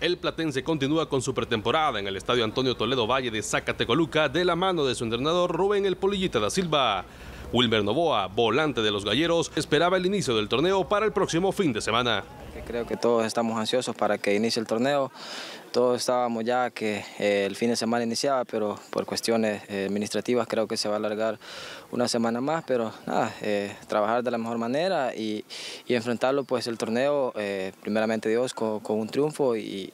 El Platense continúa con su pretemporada en el Estadio Antonio Toledo Valle de Zacatecoluca de la mano de su entrenador Rubén El Polillita da Silva. Wilmer Novoa, volante de los Galleros, esperaba el inicio del torneo para el próximo fin de semana. Creo que todos estamos ansiosos para que inicie el torneo. Todos estábamos ya que eh, el fin de semana iniciaba, pero por cuestiones eh, administrativas creo que se va a alargar una semana más. Pero nada, eh, trabajar de la mejor manera y, enfrentarlo pues el torneo, primeramente Dios, con, un triunfo y,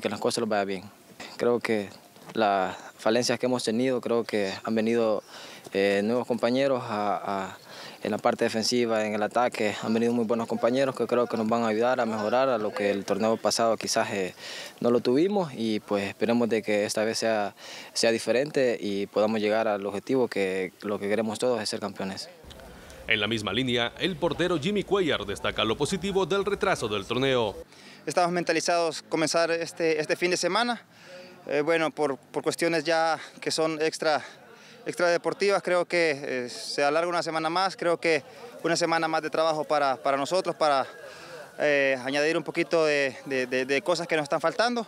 que las cosas lo vayan bien. Creo que las falencias que hemos tenido. Creo que han venido eh, nuevos compañeros en la parte defensiva, en el ataque. Han venido muy buenos compañeros que creo que nos van a ayudar a mejorar a lo que el torneo pasado quizás eh, no lo tuvimos y pues esperemos de que esta vez sea, sea diferente y podamos llegar al objetivo que lo que queremos todos es ser campeones. En la misma línea, el portero Jimmy Cuellar destaca lo positivo del retraso del torneo. Estamos mentalizados comenzar este, este fin de semana. Eh, bueno, por, cuestiones ya que son extra, deportivas, creo que eh, se alarga una semana más, creo que una semana más de trabajo para, nosotros, para eh, añadir un poquito de, cosas que nos están faltando.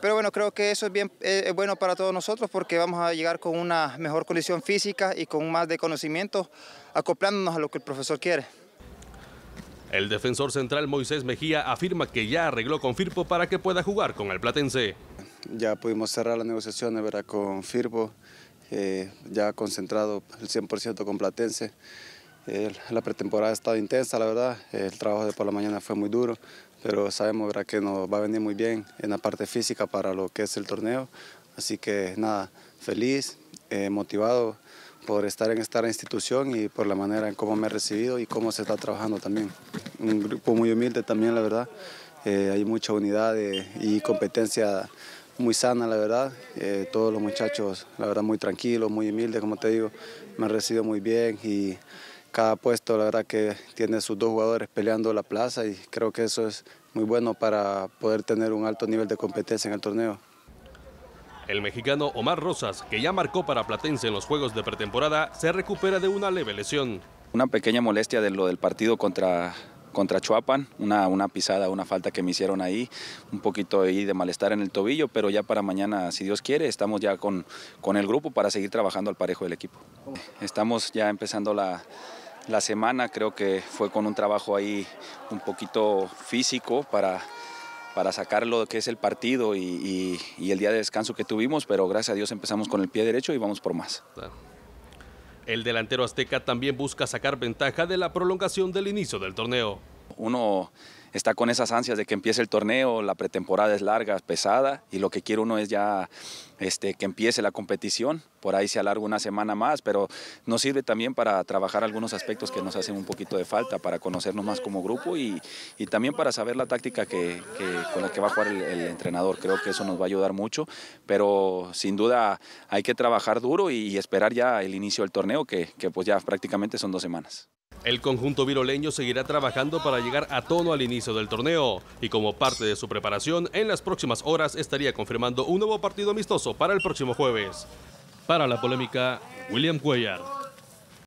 Pero bueno, creo que eso es, bien, es bueno para todos nosotros porque vamos a llegar con una mejor condición física y con más de conocimiento, acoplándonos a lo que el profesor quiere. El defensor central Moisés Mejía afirma que ya arregló con Firpo para que pueda jugar con el Platense ya pudimos cerrar las negociaciones ¿verdad? con Firbo, eh, ya concentrado el 100% con Platense. Eh, la pretemporada ha estado intensa, la verdad, el trabajo de por la mañana fue muy duro, pero sabemos ¿verdad? que nos va a venir muy bien en la parte física para lo que es el torneo. Así que nada, feliz, eh, motivado por estar en esta institución y por la manera en cómo me he recibido y cómo se está trabajando también. Un grupo muy humilde también, la verdad. hay mucha unidad y competencia muy sana, la verdad. Eh, todos los muchachos, la verdad, muy tranquilos, muy humildes, como te digo, me han recibido muy bien y cada puesto, la verdad, que tiene sus dos jugadores peleando la plaza y creo que eso es muy bueno para poder tener un alto nivel de competencia en el torneo. El mexicano Omar Rosas, que ya marcó para Platense en los juegos de pretemporada, se recupera de una leve lesión. Una pequeña molestia de lo del partido contra contra Chuapan, una, una pisada, una falta que me hicieron ahí, un poquito ahí de malestar en el tobillo, pero ya para mañana, si Dios quiere, estamos ya con, con el grupo para seguir trabajando al parejo del equipo. Estamos ya empezando la, semana, creo que fue con un trabajo ahí un poquito físico para para sacar lo que es el partido y, el día de descanso que tuvimos, pero gracias a Dios empezamos con el pie derecho y vamos por más. El delantero azteca también busca sacar ventaja de la prolongación del inicio del torneo. Uno está con esas ansias de que empiece el torneo, la pretemporada es larga, pesada y lo que quiere uno es ya este, que empiece la competición, por ahí se alarga una semana más, pero nos sirve también para trabajar algunos aspectos que nos hacen un poquito de falta, para conocernos más como grupo y, también para saber la táctica que, con la que va a jugar el, entrenador, creo que eso nos va a ayudar mucho, pero sin duda hay que trabajar duro y, esperar ya el inicio del torneo, que, que pues ya prácticamente son dos semanas. El conjunto viroleño seguirá trabajando para llegar a tono al inicio del torneo y como parte de su preparación, en las próximas horas estaría confirmando un nuevo partido amistoso para el próximo jueves. Para la polémica, William Cuellar.